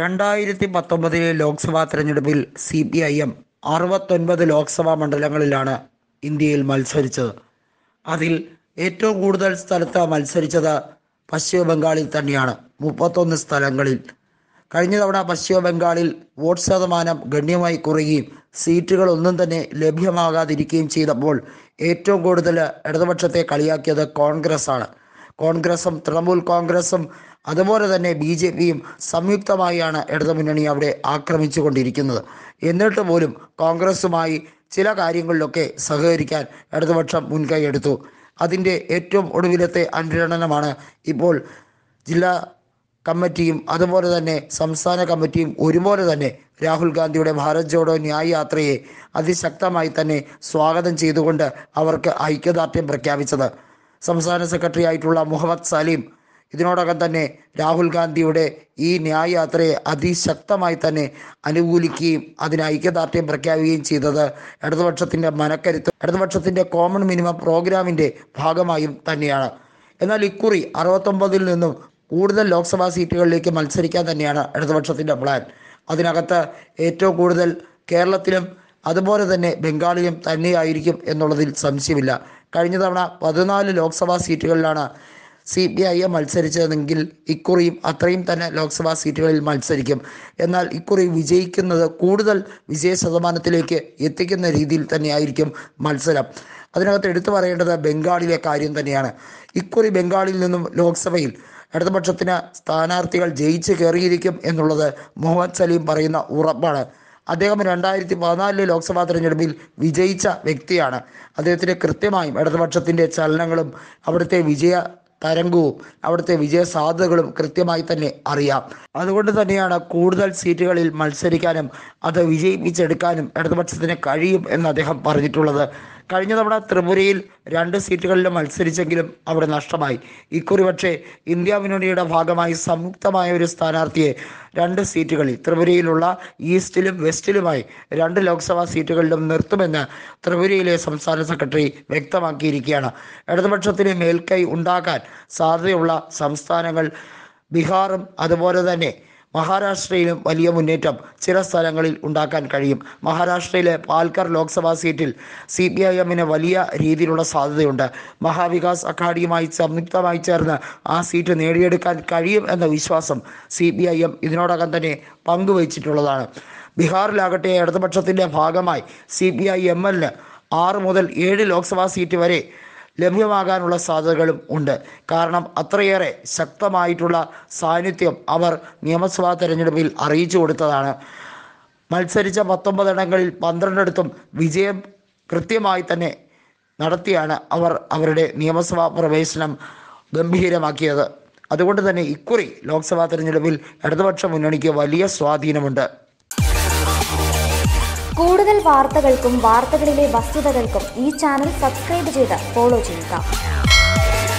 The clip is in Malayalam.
രണ്ടായിരത്തി പത്തൊമ്പതിലെ ലോക്സഭാ തെരഞ്ഞെടുപ്പിൽ സി പി ഐ എം അറുപത്തൊൻപത് ലോക്സഭാ മണ്ഡലങ്ങളിലാണ് ഇന്ത്യയിൽ മത്സരിച്ചത് അതിൽ ഏറ്റവും കൂടുതൽ സ്ഥലത്ത് മത്സരിച്ചത് പശ്ചിമ ബംഗാളിൽ തന്നെയാണ് മുപ്പത്തൊന്ന് സ്ഥലങ്ങളിൽ കഴിഞ്ഞ തവണ പശ്ചിമ ബംഗാളിൽ വോട്ട് ശതമാനം ഗണ്യമായി കുറയുകയും സീറ്റുകൾ ഒന്നും തന്നെ ലഭ്യമാകാതിരിക്കുകയും ചെയ്തപ്പോൾ ഏറ്റവും കൂടുതൽ ഇടതുപക്ഷത്തെ കളിയാക്കിയത് കോൺഗ്രസ് ആണ് കോൺഗ്രസും തൃണമൂൽ കോൺഗ്രസും അതുപോലെ തന്നെ ബി ജെ പിയും സംയുക്തമായാണ് ഇടതുമുന്നണി അവിടെ ആക്രമിച്ചു കൊണ്ടിരിക്കുന്നത് എന്നിട്ട് പോലും കോൺഗ്രസുമായി ചില കാര്യങ്ങളിലൊക്കെ സഹകരിക്കാൻ ഇടതുപക്ഷം മുൻകൈ എടുത്തു അതിൻ്റെ ഏറ്റവും ഒടുവിലത്തെ അനുരണനമാണ് ഇപ്പോൾ ജില്ലാ കമ്മിറ്റിയും അതുപോലെ തന്നെ സംസ്ഥാന കമ്മിറ്റിയും ഒരുപോലെ തന്നെ രാഹുൽ ഗാന്ധിയുടെ ഭാരത് ജോഡോ ന്യായ യാത്രയെ അതിശക്തമായി തന്നെ സ്വാഗതം ചെയ്തുകൊണ്ട് അവർക്ക് ഐക്യദാർഢ്യം പ്രഖ്യാപിച്ചത് സംസ്ഥാന സെക്രട്ടറി ആയിട്ടുള്ള മുഹമ്മദ് സലീം ഇതിനോടകം തന്നെ രാഹുൽ ഗാന്ധിയുടെ ഈ ന്യായയാത്രയെ അതിശക്തമായി തന്നെ അനുകൂലിക്കുകയും അതിന് ഐക്യദാർഢ്യം പ്രഖ്യാപിക്കുകയും ചെയ്തത് ഇടതുപക്ഷത്തിൻ്റെ മനക്കരുത്ത് ഇടതുപക്ഷത്തിൻ്റെ കോമൺ മിനിമം പ്രോഗ്രാമിൻ്റെ ഭാഗമായും തന്നെയാണ് എന്നാൽ ഇക്കുറി അറുപത്തൊമ്പതിൽ നിന്നും കൂടുതൽ ലോക്സഭാ സീറ്റുകളിലേക്ക് മത്സരിക്കാൻ തന്നെയാണ് ഇടതുപക്ഷത്തിൻ്റെ പ്ലാൻ അതിനകത്ത് ഏറ്റവും കൂടുതൽ കേരളത്തിലും അതുപോലെ തന്നെ ബംഗാളിലും തന്നെയായിരിക്കും എന്നുള്ളതിൽ സംശയമില്ല കഴിഞ്ഞ തവണ പതിനാല് ലോക്സഭാ സീറ്റുകളിലാണ് സി പി മത്സരിച്ചതെങ്കിൽ ഇക്കുറിയും അത്രയും തന്നെ ലോക്സഭാ സീറ്റുകളിൽ മത്സരിക്കും എന്നാൽ ഇക്കുറി വിജയിക്കുന്നത് കൂടുതൽ വിജയ ശതമാനത്തിലേക്ക് എത്തിക്കുന്ന രീതിയിൽ തന്നെയായിരിക്കും മത്സരം അതിനകത്ത് എടുത്തു പറയേണ്ടത് ബംഗാളിലെ കാര്യം തന്നെയാണ് ഇക്കുറി ബംഗാളിൽ നിന്നും ലോക്സഭയിൽ ഇടതുപക്ഷത്തിന് സ്ഥാനാർത്ഥികൾ ജയിച്ച് കയറിയിരിക്കും എന്നുള്ളത് മുഹമ്മദ് സലീം പറയുന്ന ഉറപ്പാണ് അദ്ദേഹം രണ്ടായിരത്തി പതിനാലിലെ ലോക്സഭാ തെരഞ്ഞെടുപ്പിൽ വിജയിച്ച വ്യക്തിയാണ് അദ്ദേഹത്തിന് കൃത്യമായും ഇടതുപക്ഷത്തിൻ്റെ ചലനങ്ങളും അവിടുത്തെ വിജയ തരംഗവും അവിടുത്തെ വിജയ സാധ്യതകളും കൃത്യമായി തന്നെ അറിയാം അതുകൊണ്ട് തന്നെയാണ് കൂടുതൽ സീറ്റുകളിൽ മത്സരിക്കാനും അത് വിജയിപ്പിച്ചെടുക്കാനും ഇടതുപക്ഷത്തിന് കഴിയും എന്ന് അദ്ദേഹം പറഞ്ഞിട്ടുള്ളത് കഴിഞ്ഞ തവണ ത്രിപുരയിൽ രണ്ട് സീറ്റുകളിലും മത്സരിച്ചെങ്കിലും അവിടെ നഷ്ടമായി ഇക്കുറി പക്ഷേ ഇന്ത്യ മുന്നണിയുടെ ഭാഗമായി സംയുക്തമായ ഒരു സ്ഥാനാർത്ഥിയെ രണ്ട് സീറ്റുകളിൽ ത്രിപുരയിലുള്ള ഈസ്റ്റിലും വെസ്റ്റിലുമായി രണ്ട് ലോക്സഭാ സീറ്റുകളിലും നിർത്തുമെന്ന് ത്രിപുരയിലെ സംസ്ഥാന സെക്രട്ടറി വ്യക്തമാക്കിയിരിക്കുകയാണ് ഇടതുപക്ഷത്തിന് മേൽക്കൈ ഉണ്ടാക്കാൻ സാധ്യതയുള്ള സംസ്ഥാനങ്ങൾ ബീഹാറും അതുപോലെ തന്നെ മഹാരാഷ്ട്രയിലും വലിയ മുന്നേറ്റം ചില സ്ഥലങ്ങളിൽ ഉണ്ടാക്കാൻ കഴിയും മഹാരാഷ്ട്രയിലെ പാൽക്കർ ലോക്സഭാ സീറ്റിൽ സി പി ഐ എമ്മിന് വലിയ രീതിയിലുള്ള സാധ്യതയുണ്ട് മഹാവികാസ് അഘാഡിയുമായി സംയുക്തമായി ചേർന്ന് ആ സീറ്റ് നേടിയെടുക്കാൻ കഴിയും എന്ന വിശ്വാസം സി പി ഐ എം ഇതിനോടകം തന്നെ പങ്കുവച്ചിട്ടുള്ളതാണ് ബീഹാറിലാകട്ടെ ഇടതുപക്ഷത്തിൻ്റെ ഭാഗമായി സി പി ഐ എം എല്ലിന് ആറ് മുതൽ ഏഴ് ലോക്സഭാ സീറ്റ് വരെ ലഭ്യമാകാനുള്ള സാധ്യതകളും ഉണ്ട് കാരണം അത്രയേറെ ശക്തമായിട്ടുള്ള സാന്നിധ്യം അവർ നിയമസഭാ തെരഞ്ഞെടുപ്പിൽ അറിയിച്ചു കൊടുത്തതാണ് മത്സരിച്ച പത്തൊമ്പതിടങ്ങളിൽ പന്ത്രണ്ടിടത്തും വിജയം കൃത്യമായി തന്നെ നടത്തിയാണ് അവർ അവരുടെ നിയമസഭാ പ്രവേശനം ഗംഭീരമാക്കിയത് അതുകൊണ്ട് തന്നെ ഇക്കുറി ലോക്സഭാ തെരഞ്ഞെടുപ്പിൽ ഇടതുപക്ഷ മുന്നണിക്ക് വലിയ സ്വാധീനമുണ്ട് കൂടുതൽ വാർത്തകൾക്കും വാർത്തകളിലെ വസ്തുതകൾക്കും ഈ ചാനൽ സബ്സ്ക്രൈബ് ചെയ്ത് ഫോളോ ചെയ്യുക